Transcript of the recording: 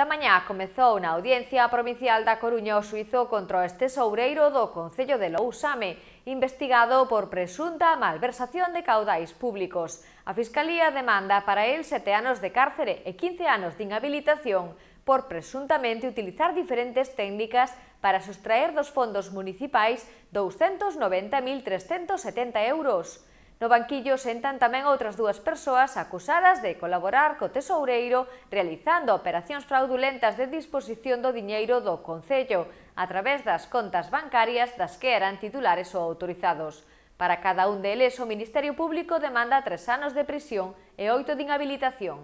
Esta mañá comezou na Audiencia Provincial da Coruña o suizo contra o este soureiro do Concello de Lousame, investigado por presunta malversación de caudais públicos. A Fiscalía demanda para el sete anos de cárcere e 15 anos de inhabilitación por presuntamente utilizar diferentes técnicas para sustraer dos fondos municipais 290.370 euros. No banquillo sentan tamén outras dúas persoas acusadas de colaborar co tesoureiro realizando operacións fraudulentas de disposición do diñeiro do Concello a través das contas bancarias das que eran titulares ou autorizados. Para cada un deles, o Ministerio Público demanda tres anos de prisión e oito de inhabilitación.